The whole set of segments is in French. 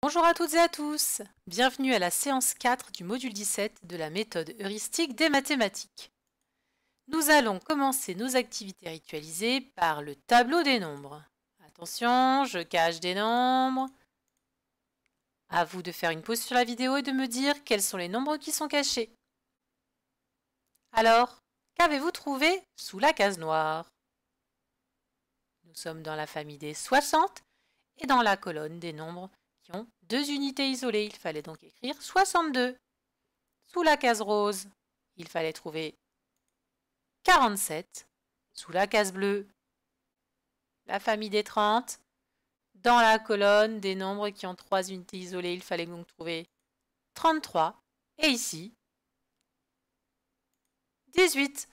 Bonjour à toutes et à tous Bienvenue à la séance 4 du module 17 de la méthode heuristique des mathématiques. Nous allons commencer nos activités ritualisées par le tableau des nombres. Attention, je cache des nombres. À vous de faire une pause sur la vidéo et de me dire quels sont les nombres qui sont cachés. Alors, qu'avez-vous trouvé sous la case noire Nous sommes dans la famille des 60 et dans la colonne des nombres deux unités isolées. Il fallait donc écrire 62. Sous la case rose, il fallait trouver 47. Sous la case bleue, la famille des 30. Dans la colonne des nombres qui ont trois unités isolées, il fallait donc trouver 33. Et ici, 18.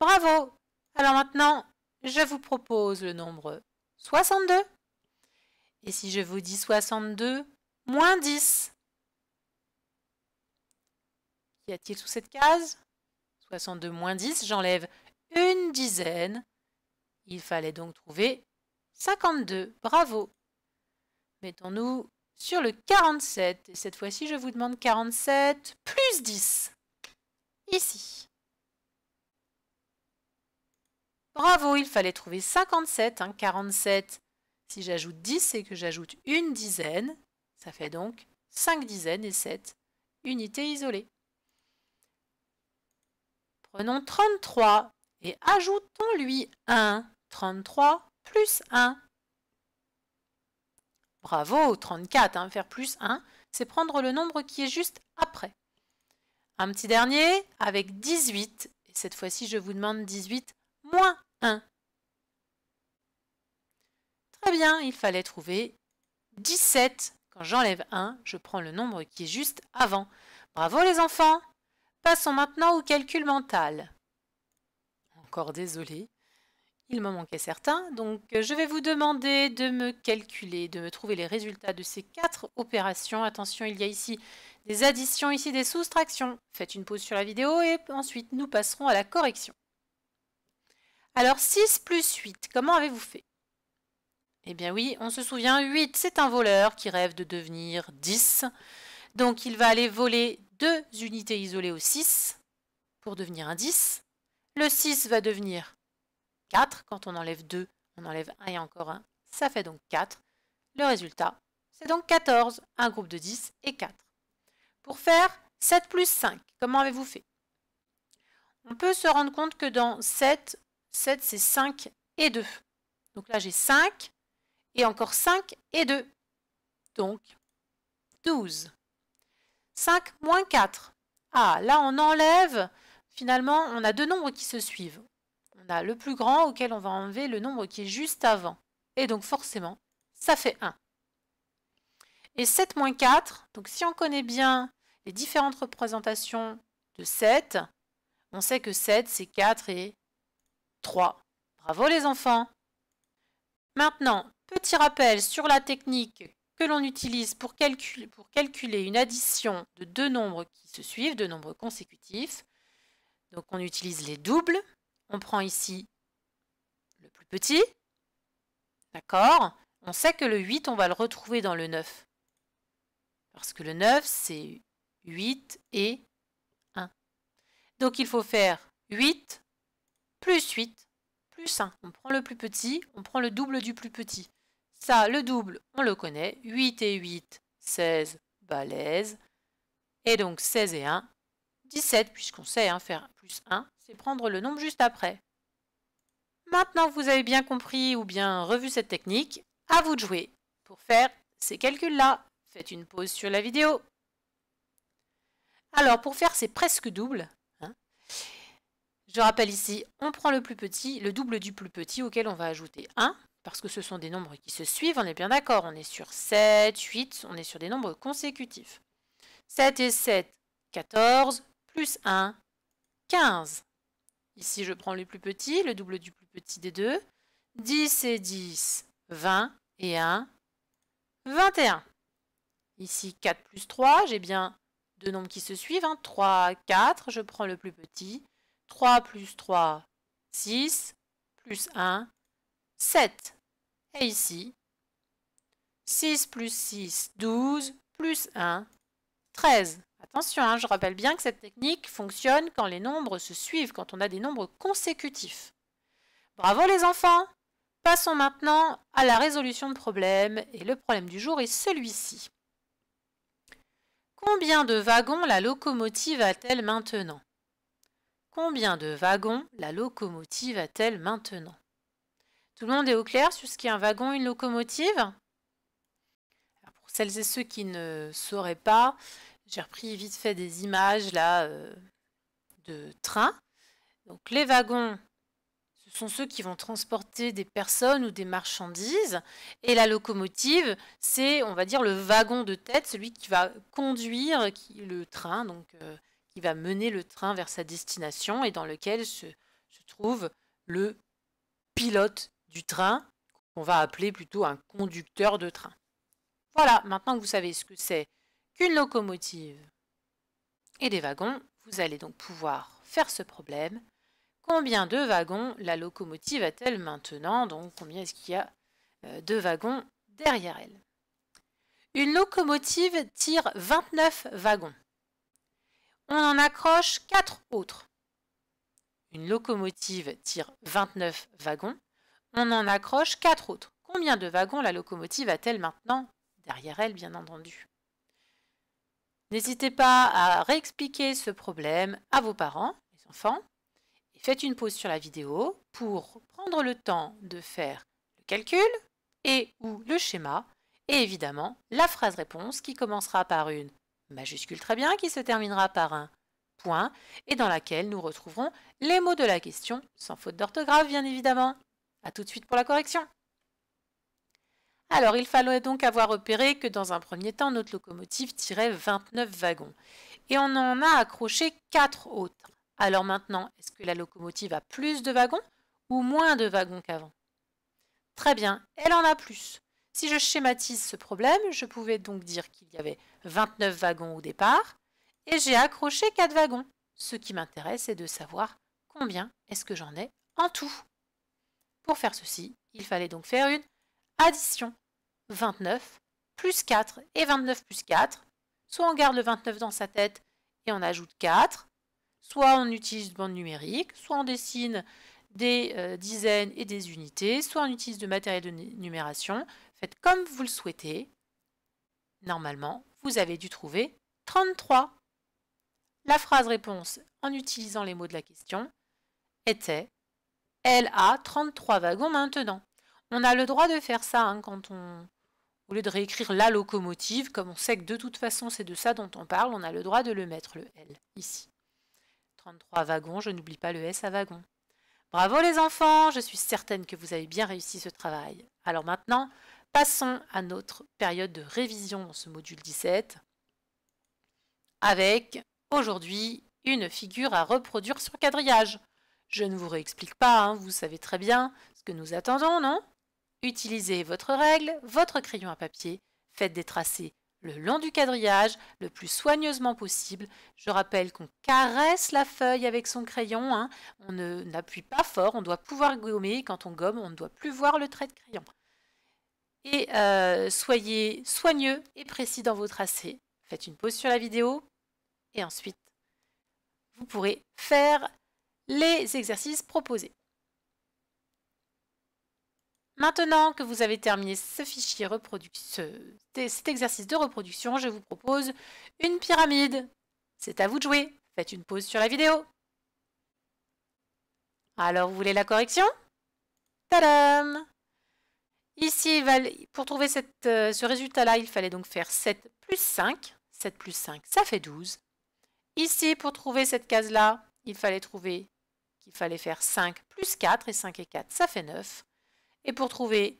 Bravo Alors maintenant, je vous propose le nombre 62. Et si je vous dis 62 moins 10 Qu'y a-t-il sous cette case 62 moins 10, j'enlève une dizaine. Il fallait donc trouver 52. Bravo Mettons-nous sur le 47. Et cette fois-ci, je vous demande 47 plus 10. Ici. Bravo, il fallait trouver 57. Hein. 47 si j'ajoute 10, et que j'ajoute une dizaine. Ça fait donc 5 dizaines et 7 unités isolées. Prenons 33 et ajoutons-lui 1. 33 plus 1. Bravo, 34, hein, faire plus 1, c'est prendre le nombre qui est juste après. Un petit dernier avec 18. Et cette fois-ci, je vous demande 18 moins 1. Très bien, il fallait trouver 17. Quand j'enlève 1, je prends le nombre qui est juste avant. Bravo les enfants Passons maintenant au calcul mental. Encore désolé, il me manquait certains, donc euh, je vais vous demander de me calculer, de me trouver les résultats de ces quatre opérations. Attention, il y a ici des additions, ici des soustractions. Faites une pause sur la vidéo et ensuite nous passerons à la correction. Alors 6 plus 8, comment avez-vous fait eh bien oui, on se souvient, 8, c'est un voleur qui rêve de devenir 10. Donc il va aller voler deux unités isolées au 6 pour devenir un 10. Le 6 va devenir 4. Quand on enlève 2, on enlève 1 et encore 1. Ça fait donc 4. Le résultat, c'est donc 14, un groupe de 10 et 4. Pour faire 7 plus 5, comment avez-vous fait On peut se rendre compte que dans 7, 7 c'est 5 et 2. Donc là j'ai 5, et encore 5 et 2. Donc 12. 5 moins 4. Ah, là on enlève, finalement on a deux nombres qui se suivent. On a le plus grand auquel on va enlever le nombre qui est juste avant. Et donc forcément, ça fait 1. Et 7 moins 4, donc si on connaît bien les différentes représentations de 7, on sait que 7 c'est 4 et 3. Bravo les enfants Maintenant, Petit rappel sur la technique que l'on utilise pour calculer, pour calculer, une addition de deux nombres qui se suivent, deux nombres consécutifs. Donc on utilise les doubles. On prend ici le plus petit. D'accord On sait que le 8, on va le retrouver dans le 9. Parce que le 9, c'est 8 et 1. Donc il faut faire 8 plus 8 plus 1. On prend le plus petit, on prend le double du plus petit. Ça, le double, on le connaît. 8 et 8, 16, balèze. Et donc 16 et 1, 17, puisqu'on sait hein, faire plus 1, c'est prendre le nombre juste après. Maintenant que vous avez bien compris ou bien revu cette technique, à vous de jouer. Pour faire ces calculs-là, faites une pause sur la vidéo. Alors, pour faire ces presque doubles, hein, je rappelle ici, on prend le plus petit, le double du plus petit auquel on va ajouter 1 parce que ce sont des nombres qui se suivent, on est bien d'accord, on est sur 7, 8, on est sur des nombres consécutifs. 7 et 7, 14, plus 1, 15. Ici, je prends le plus petit, le double du plus petit des deux. 10 et 10, 20 et 1, 21. Ici, 4 plus 3, j'ai bien deux nombres qui se suivent. 3, hein. 4, je prends le plus petit. 3 plus 3, 6, plus 1, 7 et ici. 6 plus 6, 12, plus 1, 13. Attention, hein, je rappelle bien que cette technique fonctionne quand les nombres se suivent, quand on a des nombres consécutifs. Bravo les enfants Passons maintenant à la résolution de problèmes, et le problème du jour est celui-ci. Combien de wagons la locomotive a-t-elle maintenant Combien de wagons la locomotive a-t-elle maintenant tout le monde est au clair sur ce qu'est un wagon, une locomotive Pour celles et ceux qui ne sauraient pas, j'ai repris vite fait des images là euh, de trains. Donc les wagons, ce sont ceux qui vont transporter des personnes ou des marchandises. Et la locomotive, c'est, on va dire, le wagon de tête, celui qui va conduire le train, donc euh, qui va mener le train vers sa destination et dans lequel se, se trouve le pilote du train, qu'on va appeler plutôt un conducteur de train. Voilà, maintenant que vous savez ce que c'est qu'une locomotive et des wagons, vous allez donc pouvoir faire ce problème. Combien de wagons la locomotive a-t-elle maintenant Donc combien est-ce qu'il y a euh, de wagons derrière elle Une locomotive tire 29 wagons. On en accroche 4 autres. Une locomotive tire 29 wagons. On en accroche quatre autres. Combien de wagons la locomotive a-t-elle maintenant Derrière elle, bien entendu. N'hésitez pas à réexpliquer ce problème à vos parents, les enfants, et faites une pause sur la vidéo pour prendre le temps de faire le calcul et ou le schéma, et évidemment la phrase réponse qui commencera par une majuscule très bien qui se terminera par un point et dans laquelle nous retrouverons les mots de la question, sans faute d'orthographe bien évidemment. A tout de suite pour la correction. Alors, il fallait donc avoir repéré que dans un premier temps, notre locomotive tirait 29 wagons. Et on en a accroché 4 autres. Alors maintenant, est-ce que la locomotive a plus de wagons ou moins de wagons qu'avant Très bien, elle en a plus. Si je schématise ce problème, je pouvais donc dire qu'il y avait 29 wagons au départ et j'ai accroché 4 wagons. Ce qui m'intéresse, est de savoir combien est-ce que j'en ai en tout. Pour faire ceci, il fallait donc faire une addition. 29 plus 4 et 29 plus 4. Soit on garde le 29 dans sa tête et on ajoute 4. Soit on utilise une bande numérique, soit on dessine des euh, dizaines et des unités, soit on utilise de matériel de numération. Faites comme vous le souhaitez. Normalement, vous avez dû trouver 33. La phrase réponse en utilisant les mots de la question était elle a 33 wagons maintenant. On a le droit de faire ça hein, quand on... Au lieu de réécrire la locomotive, comme on sait que de toute façon c'est de ça dont on parle, on a le droit de le mettre, le L, ici. 33 wagons, je n'oublie pas le S à wagon. Bravo les enfants, je suis certaine que vous avez bien réussi ce travail. Alors maintenant, passons à notre période de révision dans ce module 17, avec aujourd'hui une figure à reproduire sur quadrillage. Je ne vous réexplique pas, hein, vous savez très bien ce que nous attendons, non Utilisez votre règle, votre crayon à papier, faites des tracés le long du quadrillage, le plus soigneusement possible. Je rappelle qu'on caresse la feuille avec son crayon, hein. on n'appuie pas fort, on doit pouvoir gommer, quand on gomme, on ne doit plus voir le trait de crayon. Et euh, soyez soigneux et précis dans vos tracés. Faites une pause sur la vidéo et ensuite, vous pourrez faire les exercices proposés. Maintenant que vous avez terminé ce fichier cet exercice de reproduction, je vous propose une pyramide. C'est à vous de jouer. Faites une pause sur la vidéo. Alors, vous voulez la correction Tadam Ici, pour trouver euh, ce résultat-là, il fallait donc faire 7 plus 5. 7 plus 5, ça fait 12. Ici, pour trouver cette case-là, il fallait trouver il fallait faire 5 plus 4, et 5 et 4, ça fait 9. Et pour trouver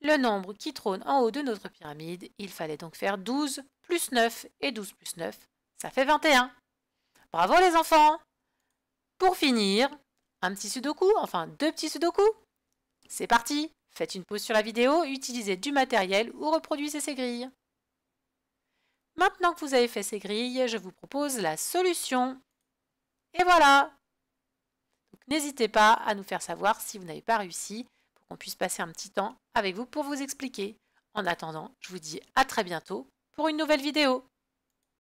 le nombre qui trône en haut de notre pyramide, il fallait donc faire 12 plus 9, et 12 plus 9, ça fait 21. Bravo les enfants Pour finir, un petit sudoku, enfin deux petits sudoku. C'est parti Faites une pause sur la vidéo, utilisez du matériel ou reproduisez ces grilles. Maintenant que vous avez fait ces grilles, je vous propose la solution. Et voilà, N'hésitez pas à nous faire savoir si vous n'avez pas réussi pour qu'on puisse passer un petit temps avec vous pour vous expliquer. En attendant, je vous dis à très bientôt pour une nouvelle vidéo.